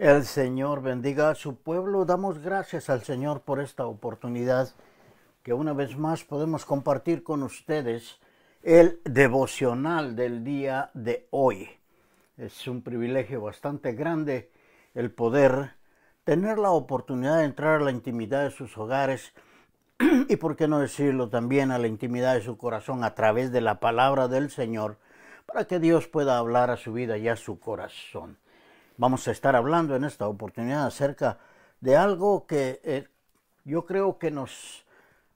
El Señor bendiga a su pueblo. Damos gracias al Señor por esta oportunidad que una vez más podemos compartir con ustedes el devocional del día de hoy. Es un privilegio bastante grande el poder tener la oportunidad de entrar a la intimidad de sus hogares y, por qué no decirlo, también a la intimidad de su corazón a través de la palabra del Señor para que Dios pueda hablar a su vida y a su corazón. Vamos a estar hablando en esta oportunidad acerca de algo que eh, yo creo que nos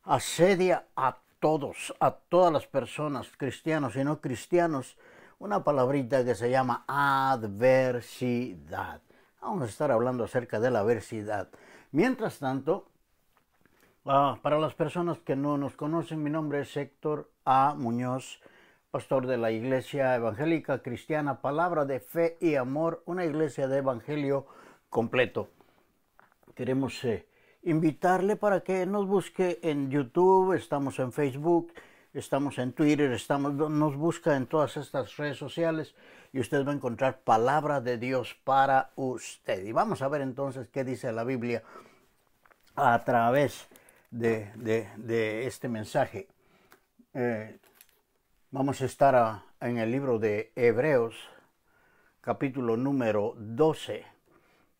asedia a todos, a todas las personas, cristianos y no cristianos, una palabrita que se llama adversidad. Vamos a estar hablando acerca de la adversidad. Mientras tanto, ah, para las personas que no nos conocen, mi nombre es Héctor A. Muñoz pastor de la Iglesia Evangélica Cristiana Palabra de Fe y Amor, una iglesia de Evangelio completo. Queremos eh, invitarle para que nos busque en YouTube, estamos en Facebook, estamos en Twitter, estamos, nos busca en todas estas redes sociales y usted va a encontrar palabra de Dios para usted. Y vamos a ver entonces qué dice la Biblia a través de, este mensaje. Eh, Vamos a estar en el libro de Hebreos, capítulo número 12.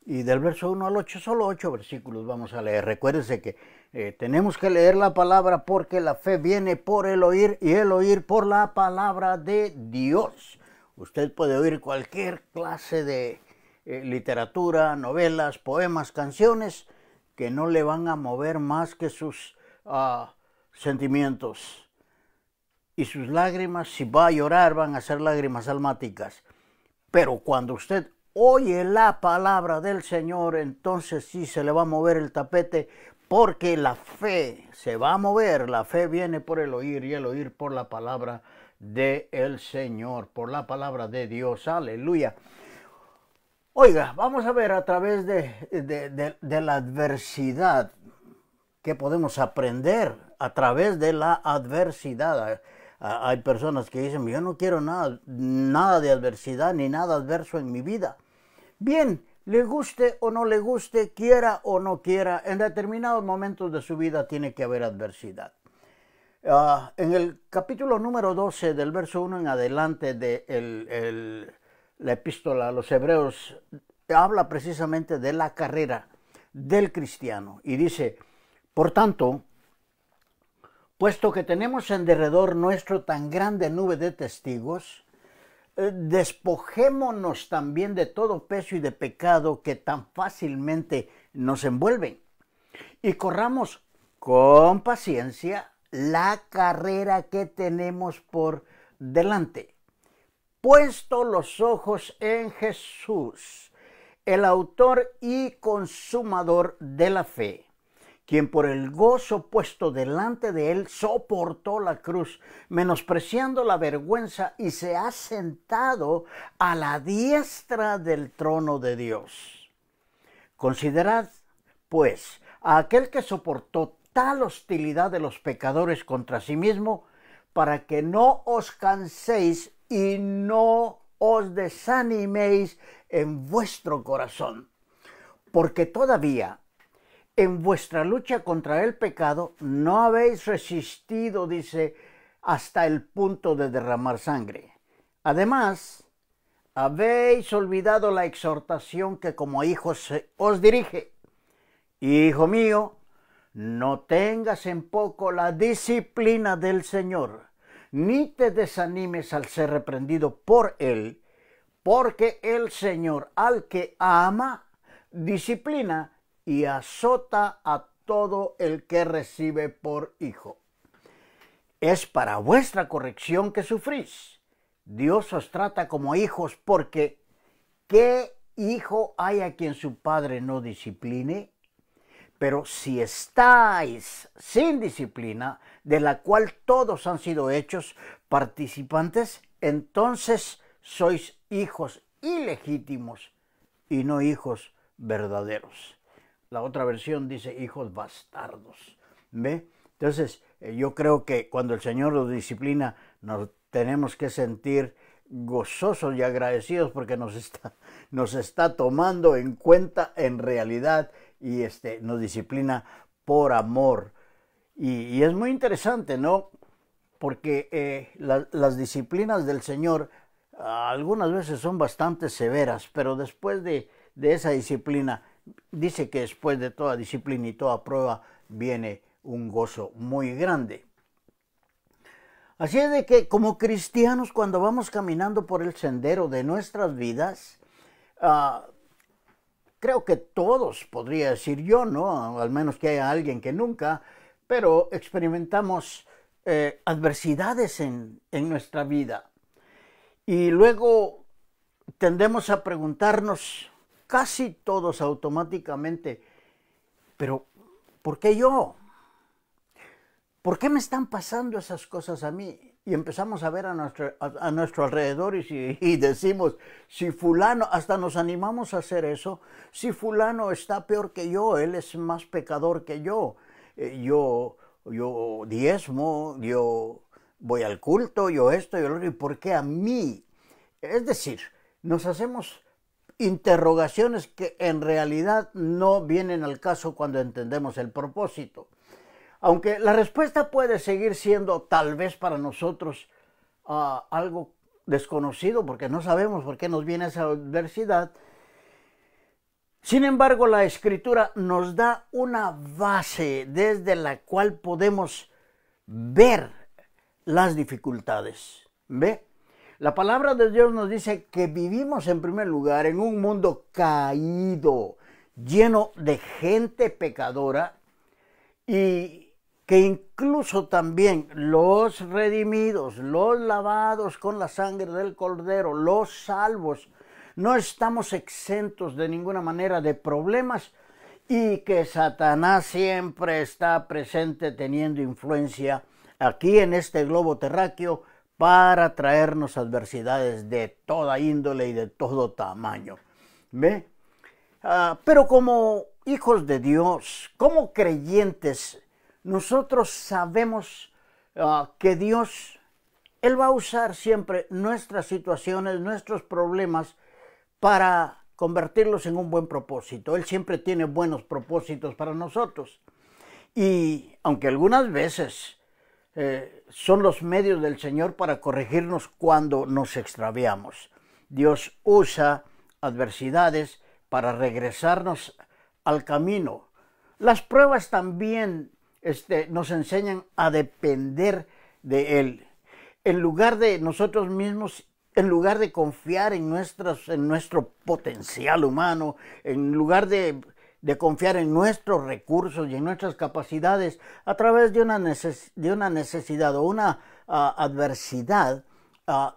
Y del verso 1 al 8, solo 8 versículos vamos a leer. Recuérdense que eh, tenemos que leer la palabra porque la fe viene por el oír y el oír por la palabra de Dios. Usted puede oír cualquier clase de eh, literatura, novelas, poemas, canciones que no le van a mover más que sus ah, sentimientos y sus lágrimas, si va a llorar, van a ser lágrimas almáticas. Pero cuando usted oye la palabra del Señor, entonces sí se le va a mover el tapete, porque la fe se va a mover, la fe viene por el oír y el oír por la palabra del el Señor, por la palabra de Dios. Aleluya. Oiga, vamos a ver a través de, de la adversidad que podemos aprender a través de la adversidad hay personas que dicen, yo no quiero nada, nada de adversidad ni nada adverso en mi vida. Bien, le guste o no le guste, quiera o no quiera, en determinados momentos de su vida tiene que haber adversidad. Ah, en el capítulo número 12 del verso 1 en adelante de la epístola a los hebreos, habla precisamente de la carrera del cristiano y dice, por tanto, puesto que tenemos en derredor nuestro tan grande nube de testigos, eh, despojémonos también de todo peso y de pecado que tan fácilmente nos envuelven y corramos con paciencia la carrera que tenemos por delante. Puesto los ojos en Jesús, el autor y consumador de la fe quien por el gozo puesto delante de él soportó la cruz, menospreciando la vergüenza y se ha sentado a la diestra del trono de Dios. Considerad, pues, a aquel que soportó tal hostilidad de los pecadores contra sí mismo, para que no os canséis y no os desaniméis en vuestro corazón. Porque todavía en vuestra lucha contra el pecado no habéis resistido, dice, hasta el punto de derramar sangre. Además, habéis olvidado la exhortación que como hijos os dirige. Hijo mío, no tengas en poco la disciplina del Señor, ni te desanimes al ser reprendido por Él, porque el Señor al que ama, disciplina y azota a todo el que recibe por hijo. Es para vuestra corrección que sufrís. Dios os trata como hijos porque ¿qué hijo hay a quien su padre no discipline? Pero si estáis sin disciplina, de la cual todos han sido hechos participantes, entonces sois hijos ilegítimos y no hijos verdaderos. La otra versión dice hijos bastardos. ¿Ve? Entonces, eh, yo creo que cuando el Señor nos disciplina, nos tenemos que sentir gozosos y agradecidos porque nos está, nos está tomando en cuenta en realidad y este, nos disciplina por amor. Y, es muy interesante, ¿no? Porque eh, las disciplinas del Señor ah, algunas veces son bastante severas, pero después de esa disciplina, Dice que después de toda disciplina y toda prueba viene un gozo muy grande. Así es de que como cristianos cuando vamos caminando por el sendero de nuestras vidas, ah, creo que todos, podría decir yo, ¿no? Al menos que haya alguien que nunca, pero experimentamos eh, adversidades en, en nuestra vida. Y luego tendemos a preguntarnos, casi todos automáticamente, pero ¿por qué yo? ¿Por qué me están pasando esas cosas a mí? Y empezamos a ver a nuestro, a, nuestro alrededor y, decimos, si fulano, hasta nos animamos a hacer eso, si fulano está peor que yo, él es más pecador que yo, eh, yo, yo diezmo, yo voy al culto, yo esto, yo lo otro, ¿y por qué a mí? Es decir, nos hacemos interrogaciones que en realidad no vienen al caso cuando entendemos el propósito. Aunque la respuesta puede seguir siendo tal vez para nosotros ah, algo desconocido porque no sabemos por qué nos viene esa adversidad, sin embargo la escritura nos da una base desde la cual podemos ver las dificultades. ¿Ve? La palabra de Dios nos dice que vivimos en primer lugar en un mundo caído, lleno de gente pecadora y que incluso también los redimidos, los lavados con la sangre del cordero, los salvos, no estamos exentos de ninguna manera de problemas y que Satanás siempre está presente teniendo influencia aquí en este globo terráqueo para traernos adversidades de toda índole y de todo tamaño. ¿Ve? Ah, pero como hijos de Dios, como creyentes, nosotros sabemos ah, que Dios, Él va a usar siempre nuestras situaciones, nuestros problemas, para convertirlos en un buen propósito. Él siempre tiene buenos propósitos para nosotros. Y aunque algunas veces eh, son los medios del Señor para corregirnos cuando nos extraviamos. Dios usa adversidades para regresarnos al camino. Las pruebas también este, nos enseñan a depender de Él. En lugar de nosotros mismos, en lugar de confiar en, en nuestro potencial humano, en lugar de de confiar en nuestros recursos y en nuestras capacidades a través de una, de una necesidad o una adversidad,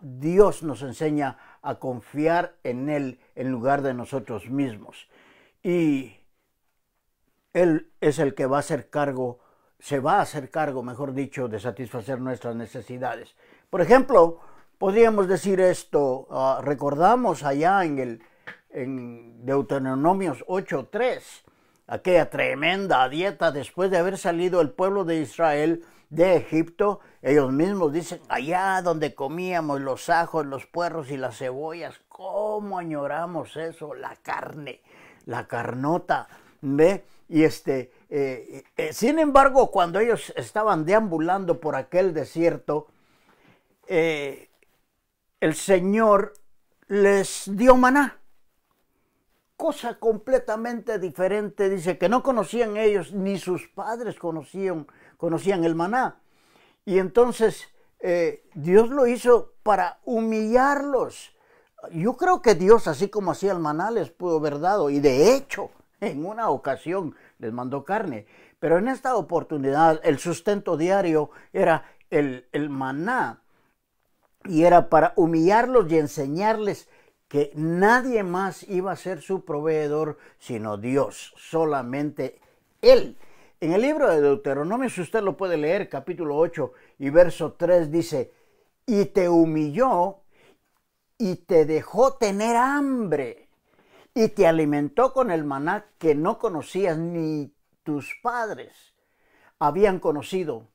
Dios nos enseña a confiar en Él en lugar de nosotros mismos. Y Él es el que va a hacer cargo, se va a hacer cargo, mejor dicho, de satisfacer nuestras necesidades. Por ejemplo, podríamos decir esto, ah, recordamos allá en el en Deuteronomios 8.3, aquella tremenda dieta después de haber salido el pueblo de Israel de Egipto, ellos mismos dicen, allá donde comíamos los ajos, los puerros y las cebollas, ¿cómo añoramos eso? La carne, la carnota, ¿ve? Y este, eh, eh, sin embargo, cuando ellos estaban deambulando por aquel desierto, eh, el Señor les dio maná cosa completamente diferente, dice, que no conocían ellos, ni sus padres conocían, conocían el maná. Y entonces eh, Dios lo hizo para humillarlos. Yo creo que Dios, así como hacía el maná, les pudo haber dado. Y de hecho, en una ocasión les mandó carne. Pero en esta oportunidad el sustento diario era el, el maná. Y era para humillarlos y enseñarles que nadie más iba a ser su proveedor sino Dios, solamente Él. En el libro de Deuteronomio, si usted lo puede leer, capítulo 8 y verso 3 dice, y te humilló y te dejó tener hambre y te alimentó con el maná que no conocías ni tus padres habían conocido,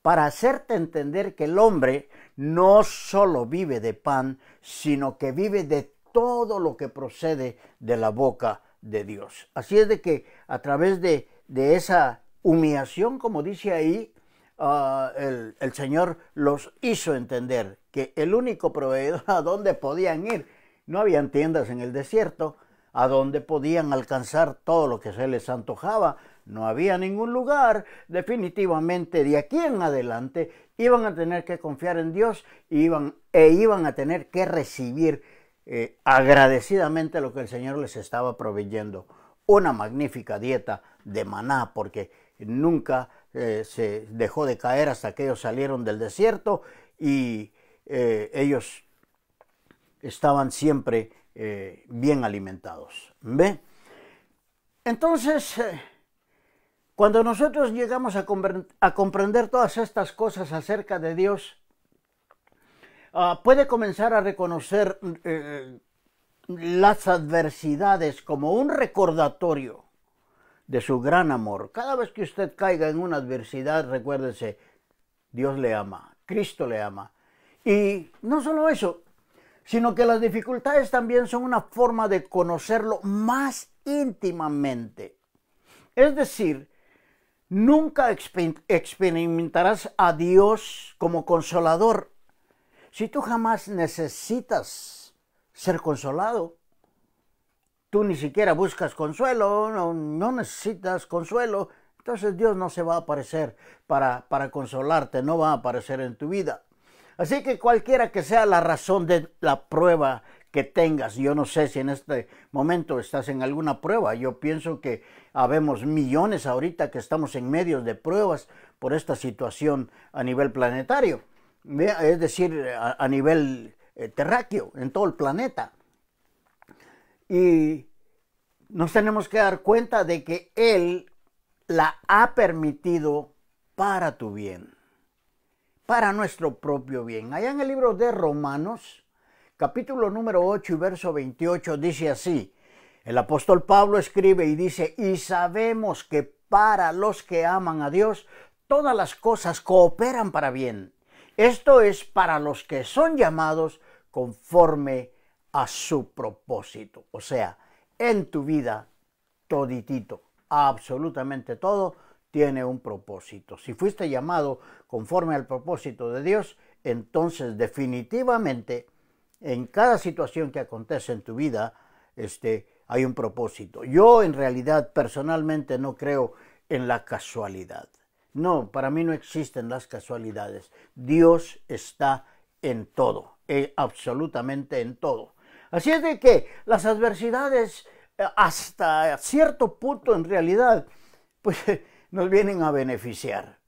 para hacerte entender que el hombre no solo vive de pan, sino que vive de todo lo que procede de la boca de Dios. Así es de que a través de, de esa humillación, como dice ahí, ah, el, Señor los hizo entender que el único proveedor a donde podían ir, no habían tiendas en el desierto, a donde podían alcanzar todo lo que se les antojaba, no había ningún lugar, definitivamente de aquí en adelante iban a tener que confiar en Dios iban, e iban a tener que recibir eh, agradecidamente lo que el Señor les estaba proveyendo. Una magnífica dieta de maná, porque nunca eh, se dejó de caer hasta que ellos salieron del desierto y eh, ellos estaban siempre bien alimentados. Entonces, cuando nosotros llegamos a comprender todas estas cosas acerca de Dios, Ah, puede comenzar a reconocer eh, las adversidades como un recordatorio de su gran amor. Cada vez que usted caiga en una adversidad, recuérdese, Dios le ama, Cristo le ama. Y no solo eso, sino que las dificultades también son una forma de conocerlo más íntimamente. Es decir, nunca experimentarás a Dios como consolador si tú jamás necesitas ser consolado, tú ni siquiera buscas consuelo, no, necesitas consuelo, entonces Dios no se va a aparecer para, para consolarte, no va a aparecer en tu vida. Así que cualquiera que sea la razón de la prueba que tengas. Yo no sé si en este momento estás en alguna prueba. Yo pienso que habemos millones ahorita que estamos en medio de pruebas por esta situación a nivel planetario es decir, a, nivel eh, terráqueo, en todo el planeta. Y nos tenemos que dar cuenta de que Él la ha permitido para tu bien, para nuestro propio bien. Allá en el libro de Romanos, capítulo número 8 y verso 28, dice así, el apóstol Pablo escribe y dice, y sabemos que para los que aman a Dios, todas las cosas cooperan para bien esto es para los que son llamados conforme a su propósito. O sea, en tu vida, toditito, absolutamente todo, tiene un propósito. Si fuiste llamado conforme al propósito de Dios, entonces definitivamente en cada situación que acontece en tu vida, este, hay un propósito. Yo en realidad personalmente no creo en la casualidad. No, para mí no existen las casualidades. Dios está en todo, eh, absolutamente en todo. Así es de que las adversidades eh, hasta cierto punto en realidad pues nos vienen a beneficiar.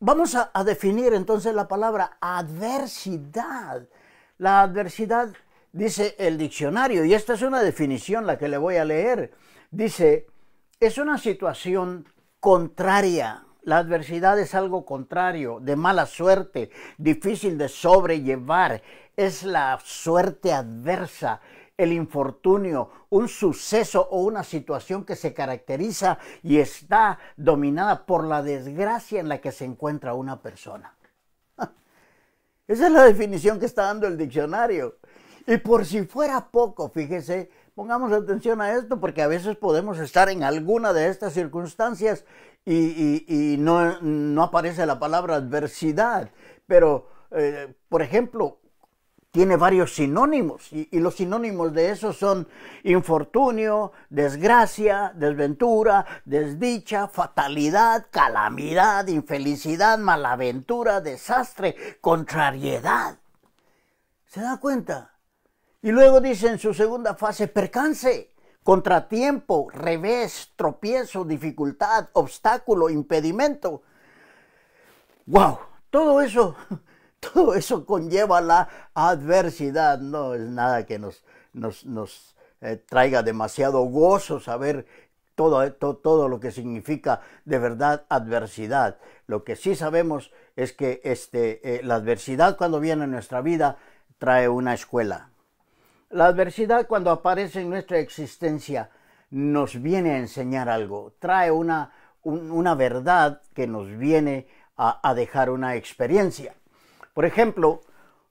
Vamos a, definir entonces la palabra adversidad. La adversidad, dice el diccionario, y esta es una definición la que le voy a leer, dice, es una situación contraria la adversidad es algo contrario, de mala suerte, difícil de sobrellevar. Es la suerte adversa, el infortunio, un suceso o una situación que se caracteriza y está dominada por la desgracia en la que se encuentra una persona. Esa es la definición que está dando el diccionario. Y por si fuera poco, fíjese, pongamos atención a esto porque a veces podemos estar en alguna de estas circunstancias y, no, aparece la palabra adversidad, pero, eh, por ejemplo, tiene varios sinónimos y, y, los sinónimos de eso son infortunio, desgracia, desventura, desdicha, fatalidad, calamidad, infelicidad, malaventura, desastre, contrariedad. ¿Se da cuenta? Y luego dice en su segunda fase, percance contratiempo, revés, tropiezo, dificultad, obstáculo, impedimento. ¡Wow! Todo eso, todo eso conlleva la adversidad. No es nada que nos, eh, traiga demasiado gozo saber todo, lo que significa de verdad adversidad. Lo que sí sabemos es que este, eh, la adversidad cuando viene en nuestra vida trae una escuela. La adversidad cuando aparece en nuestra existencia nos viene a enseñar algo, trae una, una verdad que nos viene a, dejar una experiencia. Por ejemplo,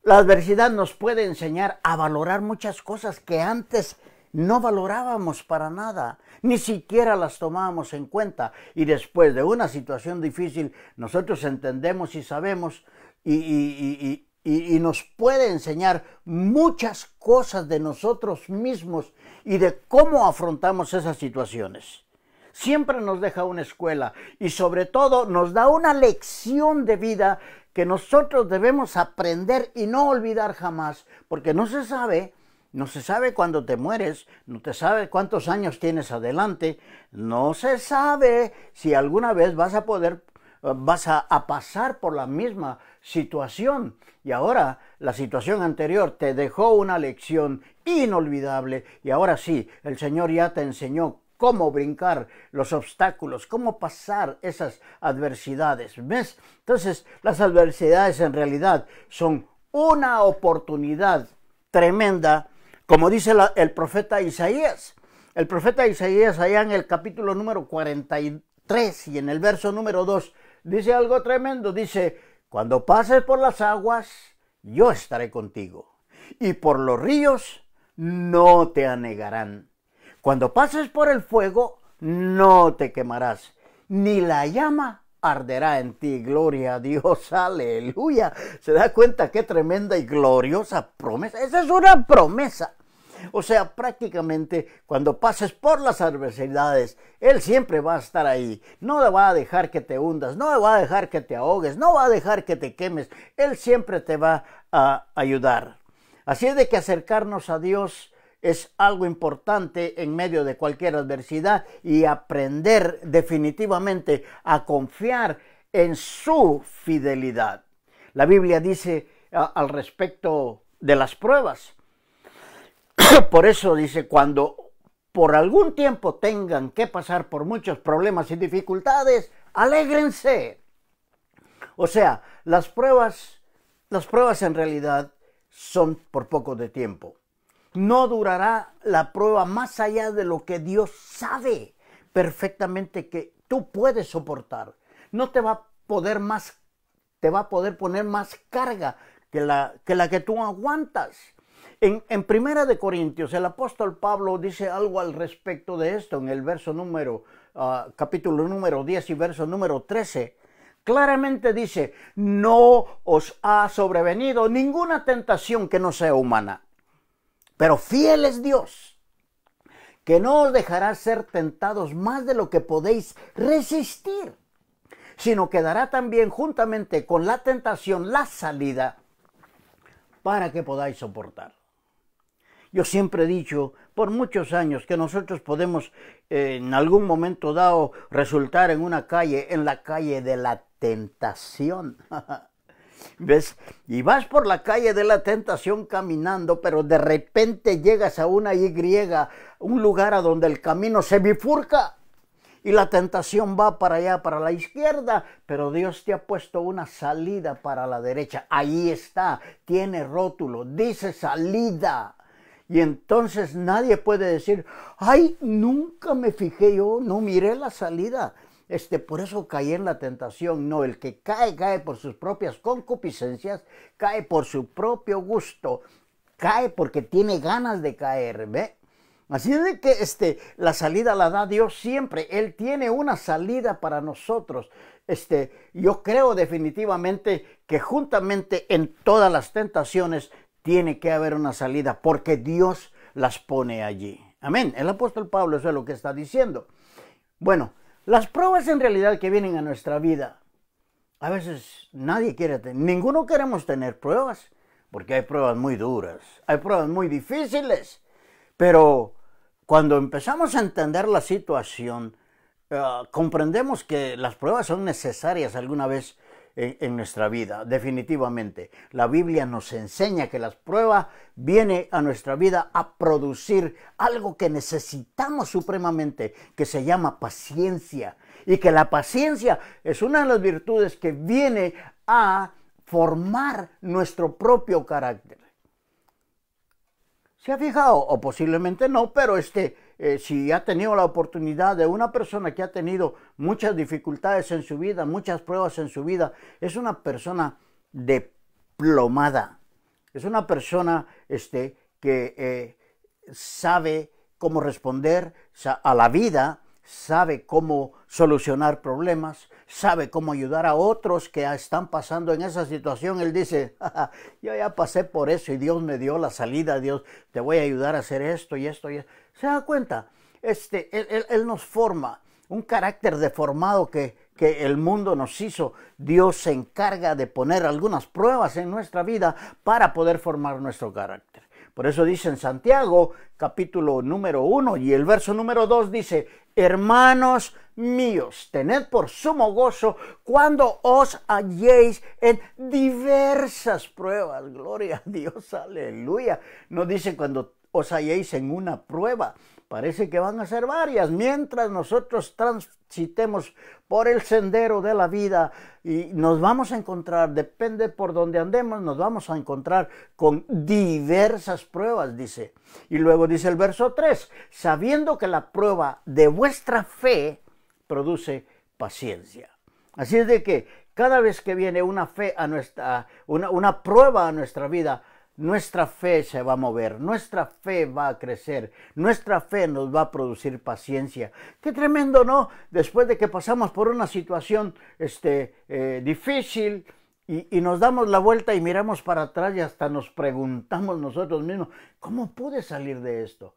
la adversidad nos puede enseñar a valorar muchas cosas que antes no valorábamos para nada, ni siquiera las tomábamos en cuenta. Y después de una situación difícil, nosotros entendemos y sabemos y, y, y, nos puede enseñar muchas cosas de nosotros mismos y de cómo afrontamos esas situaciones. Siempre nos deja una escuela y sobre todo nos da una lección de vida que nosotros debemos aprender y no olvidar jamás, porque no se sabe no se sabe cuándo te mueres, no te sabe cuántos años tienes adelante, no se sabe si alguna vez vas a poder eh, vas a, pasar por la misma situación. Y ahora la situación anterior te dejó una lección inolvidable y ahora sí, el Señor ya te enseñó cómo brincar los obstáculos, cómo pasar esas adversidades. ¿Ves? Entonces, las adversidades en realidad son una oportunidad tremenda, como dice el profeta Isaías. El profeta Isaías allá en el capítulo número 43 y en el verso número 2 dice algo tremendo, dice, cuando pases por las aguas, yo estaré contigo, y por los ríos no te anegarán. Cuando pases por el fuego, no te quemarás, ni la llama arderá en ti. Gloria a Dios, aleluya. ¿Se da cuenta qué tremenda y gloriosa promesa? Esa es una promesa o sea, prácticamente cuando pases por las adversidades, Él siempre va a estar ahí. No le va a dejar que te hundas, no le va a dejar que te ahogues, no va a dejar que te quemes. Él siempre te va a ayudar. Así es de que acercarnos a Dios es algo importante en medio de cualquier adversidad y aprender definitivamente a confiar en su fidelidad. La Biblia dice al respecto de las pruebas, por eso dice, cuando por algún tiempo tengan que pasar por muchos problemas y dificultades, alégrense. O sea, las pruebas, las pruebas en realidad son por poco de tiempo. No durará la prueba más allá de lo que Dios sabe perfectamente que tú puedes soportar. No te va a poder más, te va a poder poner más carga que, la que tú aguantas. En, Primera de Corintios, el apóstol Pablo dice algo al respecto de esto en el verso número, ah, capítulo número 10 y verso número 13. Claramente dice, no os ha sobrevenido ninguna tentación que no sea humana, pero fiel es Dios, que no os dejará ser tentados más de lo que podéis resistir, sino que dará también juntamente con la tentación la salida para que podáis soportar. Yo siempre he dicho por muchos años que nosotros podemos eh, en algún momento dado resultar en una calle, en la calle de la tentación. ¿Ves? Y vas por la calle de la tentación caminando, pero de repente llegas a una Y, un lugar a donde el camino se bifurca y la tentación va para allá, para la izquierda, pero Dios te ha puesto una salida para la derecha. Ahí está, tiene rótulo, dice salida. Y entonces nadie puede decir, ay, nunca me fijé yo, no miré la salida. Este, por eso caí en la tentación. No, el que cae, cae por sus propias concupiscencias, cae por su propio gusto, cae porque tiene ganas de caer, ¿ve? Así es de que este, la salida la da Dios siempre. Él tiene una salida para nosotros. Este, yo creo definitivamente que juntamente en todas las tentaciones tiene que haber una salida porque Dios las pone allí. Amén. El apóstol Pablo eso es lo que está diciendo. Bueno, las pruebas en realidad que vienen a nuestra vida, a veces nadie quiere tener, ninguno queremos tener pruebas, porque hay pruebas muy duras, hay pruebas muy difíciles, pero cuando empezamos a entender la situación, eh, comprendemos que las pruebas son necesarias alguna vez en, en, nuestra vida, definitivamente. La Biblia nos enseña que las pruebas vienen a nuestra vida a producir algo que necesitamos supremamente, que se llama paciencia. Y que la paciencia es una de las virtudes que viene a formar nuestro propio carácter. ¿Se ha fijado? O posiblemente no, pero este, eh, si ha tenido la oportunidad de una persona que ha tenido muchas dificultades en su vida, muchas pruebas en su vida, es una persona diplomada, Es una persona este, que eh, sabe cómo responder a la vida, sabe cómo solucionar problemas, sabe cómo ayudar a otros que están pasando en esa situación. Él dice, yo ya pasé por eso y Dios me dio la salida, Dios te voy a ayudar a hacer esto y esto y esto. ¿Se da cuenta? Este, él, él nos forma un carácter deformado que, que el mundo nos hizo. Dios se encarga de poner algunas pruebas en nuestra vida para poder formar nuestro carácter. Por eso dice en Santiago capítulo número 1 y el verso número 2 dice, hermanos míos, tened por sumo gozo cuando os halléis en diversas pruebas. Gloria a Dios, aleluya. No dice cuando os halléis en una prueba. Parece que van a ser varias. Mientras nosotros transitemos por el sendero de la vida y nos vamos a encontrar, depende por donde andemos, nos vamos a encontrar con diversas pruebas, dice. Y luego dice el verso 3, sabiendo que la prueba de vuestra fe produce paciencia. Así es de que cada vez que viene una fe a nuestra, una prueba a nuestra vida, nuestra fe se va a mover, nuestra fe va a crecer, nuestra fe nos va a producir paciencia. Qué tremendo, ¿no? Después de que pasamos por una situación este, eh, difícil, y, y, nos damos la vuelta y miramos para atrás y hasta nos preguntamos nosotros mismos, ¿cómo pude salir de esto?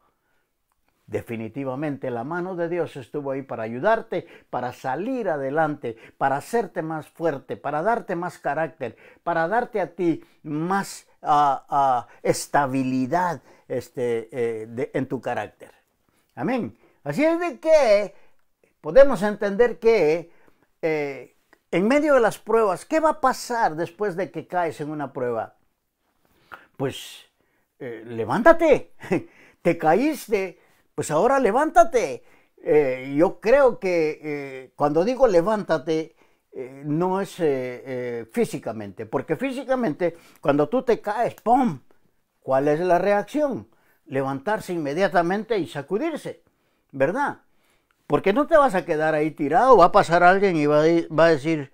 Definitivamente la mano de Dios estuvo ahí para ayudarte, para salir adelante, para hacerte más fuerte, para darte más carácter, para darte a ti más a estabilidad este, eh, en tu carácter. Amén. Así es de que podemos entender que eh, en medio de las pruebas, ¿qué va a pasar después de que caes en una prueba? Pues eh, levántate, te caíste, pues ahora levántate. yo creo que cuando digo levántate, eh, no es eh, eh, físicamente, porque físicamente cuando tú te caes, ¡pum! ¿Cuál es la reacción? Levantarse inmediatamente y sacudirse, ¿verdad? Porque no te vas a quedar ahí tirado, va a pasar alguien y va va a decir,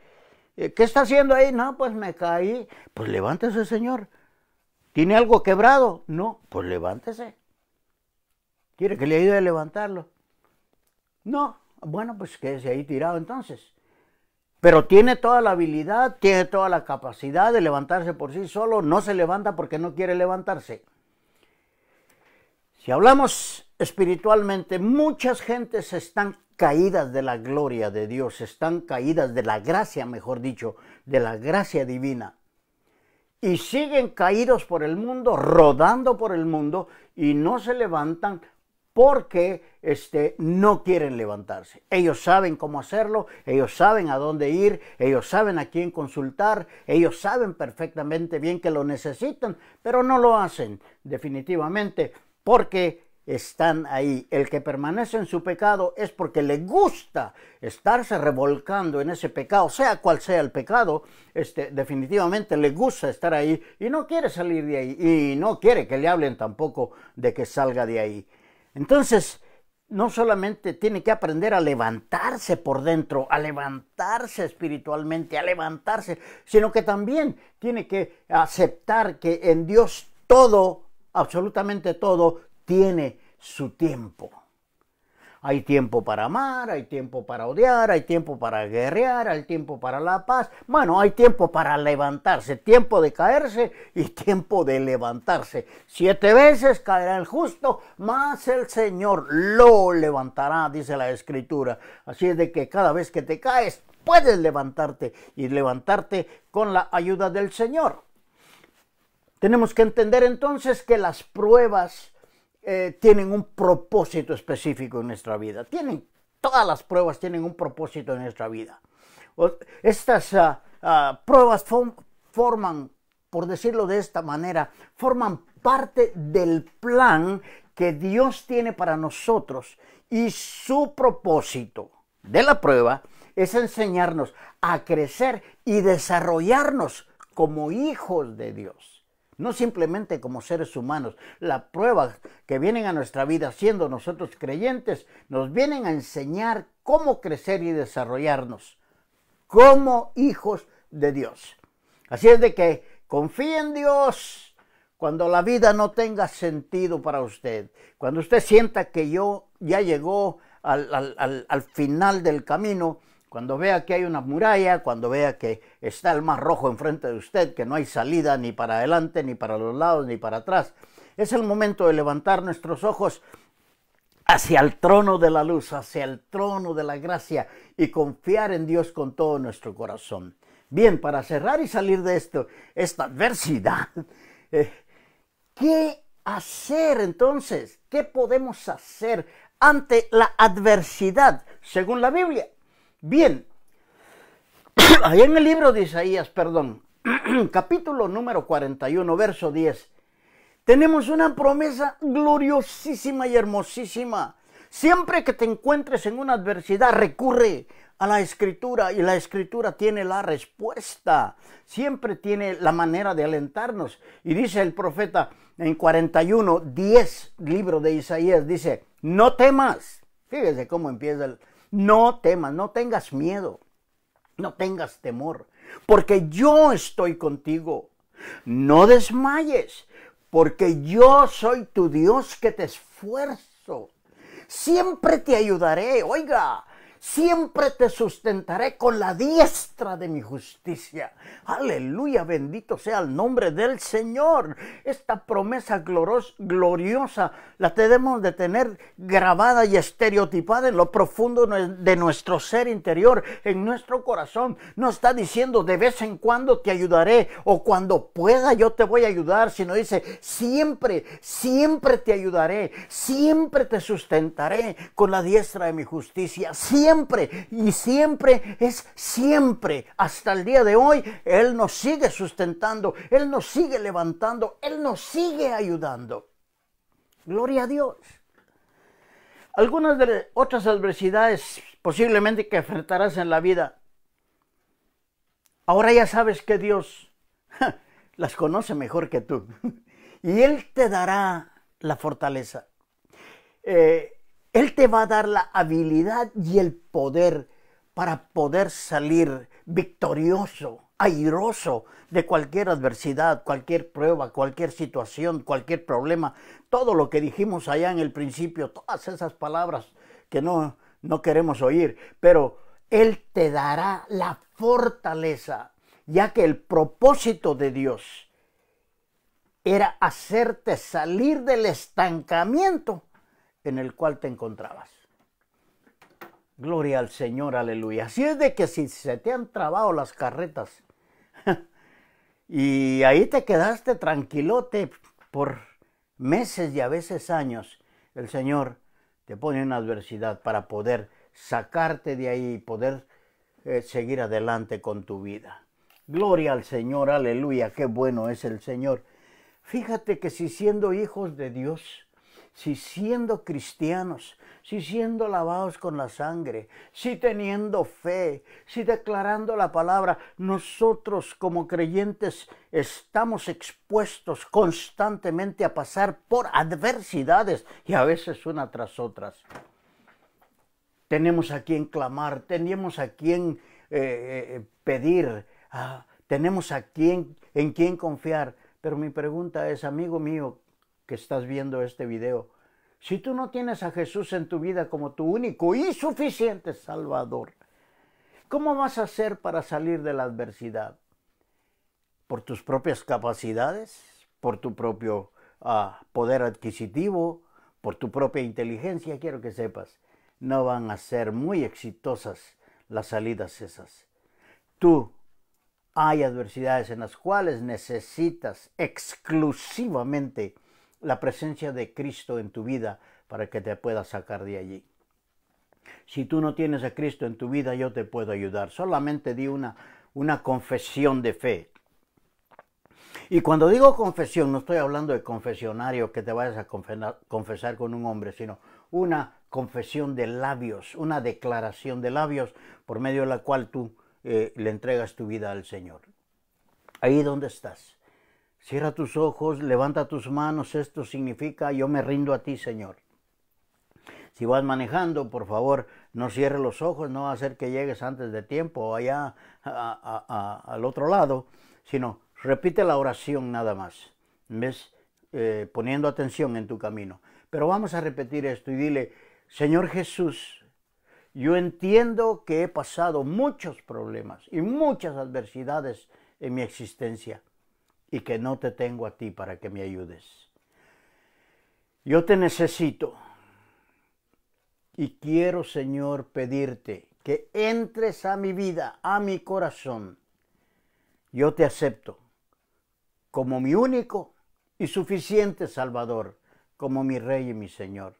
¿qué está haciendo ahí? No, pues me caí. Pues levántese, señor. ¿Tiene algo quebrado? No, pues levántese. ¿Quiere que le ayude a levantarlo? No, bueno, pues quédese ahí tirado entonces. Pero tiene toda la habilidad, tiene toda la capacidad de levantarse por sí solo, no se levanta porque no quiere levantarse. Si hablamos espiritualmente, muchas gentes están caídas de la gloria de Dios, están caídas de la gracia, mejor dicho, de la gracia divina. Y siguen caídos por el mundo, rodando por el mundo, y no se levantan porque este, no quieren levantarse. Ellos saben cómo hacerlo, ellos saben a dónde ir, ellos saben a quién consultar, ellos saben perfectamente bien que lo necesitan, pero no lo hacen definitivamente porque están ahí. El que permanece en su pecado es porque le gusta estarse revolcando en ese pecado, sea cual sea el pecado, este, definitivamente le gusta estar ahí y no quiere salir de ahí y no quiere que le hablen tampoco de que salga de ahí. Entonces, no solamente tiene que aprender a levantarse por dentro, a levantarse espiritualmente, a levantarse, sino que también tiene que aceptar que en Dios todo, absolutamente todo, tiene su tiempo. Hay tiempo para amar, hay tiempo para odiar, hay tiempo para guerrear, hay tiempo para la paz. Bueno, hay tiempo para levantarse, tiempo de caerse y tiempo de levantarse. Siete veces caerá el justo, más el Señor lo levantará, dice la Escritura. Así es de que cada vez que te caes, puedes levantarte y levantarte con la ayuda del Señor. Tenemos que entender entonces que las pruebas eh, tienen un propósito específico en nuestra vida. Tienen, todas las pruebas tienen un propósito en nuestra vida. Estas ah, ah, pruebas forman, por decirlo de esta manera, forman parte del plan que Dios tiene para nosotros y su propósito de la prueba es enseñarnos a crecer y desarrollarnos como hijos de Dios no simplemente como seres humanos. Las prueba que vienen a nuestra vida siendo nosotros creyentes nos vienen a enseñar cómo crecer y desarrollarnos como hijos de Dios. Así es de que confíe en Dios cuando la vida no tenga sentido para usted, cuando usted sienta que yo ya llegó al final del camino, cuando vea que hay una muralla, cuando vea que está el mar rojo enfrente de usted, que no hay salida ni para adelante, ni para los lados, ni para atrás, es el momento de levantar nuestros ojos hacia el trono de la luz, hacia el trono de la gracia y confiar en Dios con todo nuestro corazón. Bien, para cerrar y salir de esto, esta adversidad, eh, ¿qué hacer entonces? ¿Qué podemos hacer ante la adversidad según la Biblia? Bien, ahí en el libro de Isaías, perdón, capítulo número 41, verso 10, tenemos una promesa gloriosísima y hermosísima. Siempre que te encuentres en una adversidad, recurre a la escritura y la escritura tiene la respuesta. Siempre tiene la manera de alentarnos. Y dice el profeta en 41, 10, libro de Isaías, dice, no temas. Fíjese cómo empieza el, no temas, no tengas miedo, no tengas temor, porque yo estoy contigo. No desmayes, porque yo soy tu Dios que te esfuerzo. Siempre te ayudaré. Oiga, siempre te sustentaré con la diestra de mi justicia. Aleluya, bendito sea el nombre del Señor. Esta promesa gloriosa la tenemos de tener grabada y estereotipada en lo profundo de nuestro ser interior, en nuestro corazón. No está diciendo de vez en cuando te ayudaré o cuando pueda yo te voy a ayudar, sino dice siempre, siempre te ayudaré, siempre te sustentaré con la diestra de mi justicia siempre y siempre es siempre. Hasta el día de hoy, Él nos sigue sustentando, Él nos sigue levantando, Él nos sigue ayudando. Gloria a Dios. Algunas de otras adversidades posiblemente que enfrentarás en la vida. Ahora ya sabes que Dios las conoce mejor que tú y Él te dará la fortaleza. Eh, él te va a dar la habilidad y el poder para poder salir victorioso, airoso de cualquier adversidad, cualquier prueba, cualquier situación, cualquier problema. Todo lo que dijimos allá en el principio, todas esas palabras que no, no queremos oír, pero Él te dará la fortaleza, ya que el propósito de Dios era hacerte salir del estancamiento en el cual te encontrabas. Gloria al Señor, aleluya. Así es de que si se te han trabado las carretas y ahí te quedaste tranquilote por meses y a veces años, el Señor te pone en adversidad para poder sacarte de ahí y poder eh, seguir adelante con tu vida. Gloria al Señor, aleluya, qué bueno es el Señor. Fíjate que si siendo hijos de Dios, si siendo cristianos, si siendo lavados con la sangre, si teniendo fe, si declarando la palabra, nosotros como creyentes estamos expuestos constantemente a pasar por adversidades y a veces una tras otras. Tenemos a quien clamar, tenemos a quien eh, eh, eh, pedir, ah, tenemos a quien, en quién confiar. Pero mi pregunta es, amigo mío, que estás viendo este video, si tú no tienes a Jesús en tu vida como tu único y suficiente Salvador, ¿cómo vas a hacer para salir de la adversidad? ¿Por tus propias capacidades? ¿Por tu propio ah, poder adquisitivo? ¿Por tu propia inteligencia? Quiero que sepas, no van a ser muy exitosas las salidas esas. Tú hay adversidades en las cuales necesitas exclusivamente la presencia de Cristo en tu vida para que te pueda sacar de allí. Si tú no tienes a Cristo en tu vida, yo te puedo ayudar. Solamente di una, una confesión de fe. Y cuando digo confesión, no estoy hablando de confesionario que te vayas a confesar, con un hombre, sino una confesión de labios, una declaración de labios por medio de la cual tú eh, le entregas tu vida al Señor. Ahí donde estás. Cierra tus ojos, levanta tus manos. Esto significa yo me rindo a ti, Señor. Si vas manejando, por favor, no cierres los ojos, no va a hacer que llegues antes de tiempo allá al otro lado, sino repite la oración nada más. ¿Ves? Eh, poniendo atención en tu camino. Pero vamos a repetir esto y dile, Señor Jesús, yo entiendo que he pasado muchos problemas y muchas adversidades en mi existencia y que no te tengo a ti para que me ayudes. Yo te necesito y quiero, Señor, pedirte que entres a mi vida, a mi corazón. Yo te acepto como mi único y suficiente Salvador, como mi Rey y mi Señor.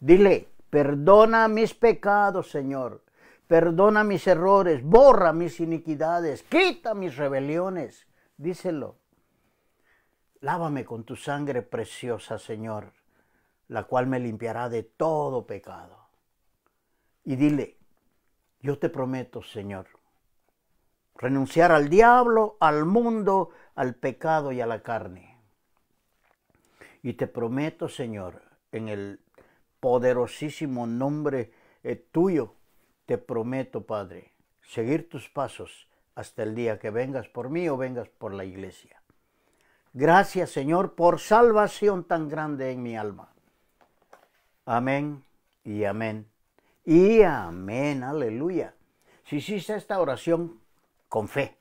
Dile, perdona mis pecados, Señor. Perdona mis errores, borra mis iniquidades, quita mis rebeliones, díselo. Lávame con tu sangre preciosa, Señor, la cual me limpiará de todo pecado. Y dile, yo te prometo, Señor, renunciar al diablo, al mundo, al pecado y a la carne. Y te prometo, Señor, en el poderosísimo nombre eh, tuyo, te prometo, Padre, seguir tus pasos hasta el día que vengas por mí o vengas por la iglesia. Gracias Señor por salvación tan grande en mi alma. Amén y amén. Y amén, aleluya. Si hiciste esta oración con fe,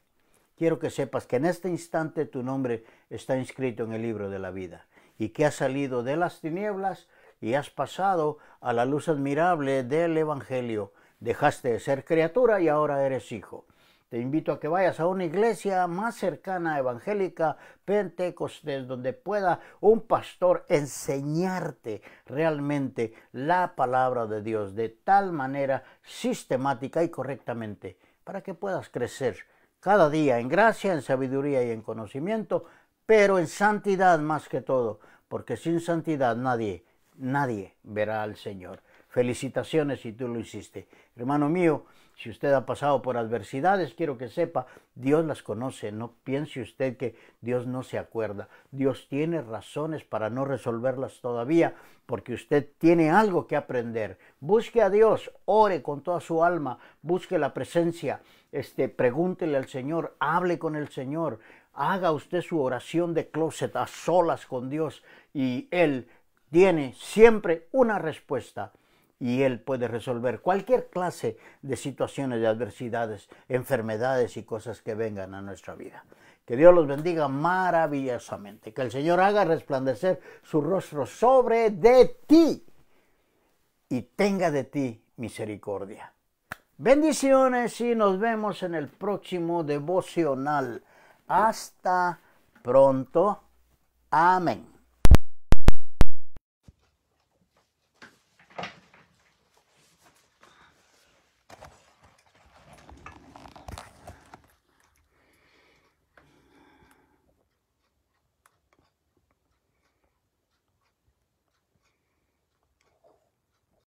quiero que sepas que en este instante tu nombre está inscrito en el libro de la vida y que has salido de las tinieblas y has pasado a la luz admirable del Evangelio. Dejaste de ser criatura y ahora eres hijo. Te invito a que vayas a una iglesia más cercana, evangélica, pentecostés, donde pueda un pastor enseñarte realmente la palabra de Dios de tal manera sistemática y correctamente, para que puedas crecer cada día en gracia, en sabiduría y en conocimiento, pero en santidad más que todo, porque sin santidad nadie, nadie verá al Señor. Felicitaciones si tú lo hiciste. Hermano mío, si usted ha pasado por adversidades, quiero que sepa, Dios las conoce. No piense usted que Dios no se acuerda. Dios tiene razones para no resolverlas todavía, porque usted tiene algo que aprender. Busque a Dios, ore con toda su alma, busque la presencia, este, pregúntele al Señor, hable con el Señor, haga usted su oración de closet a solas con Dios y Él tiene siempre una respuesta y Él puede resolver cualquier clase de situaciones, de adversidades, enfermedades y cosas que vengan a nuestra vida. Que Dios los bendiga maravillosamente. Que el Señor haga resplandecer su rostro sobre de ti y tenga de ti misericordia. Bendiciones y nos vemos en el próximo devocional. Hasta pronto. Amén.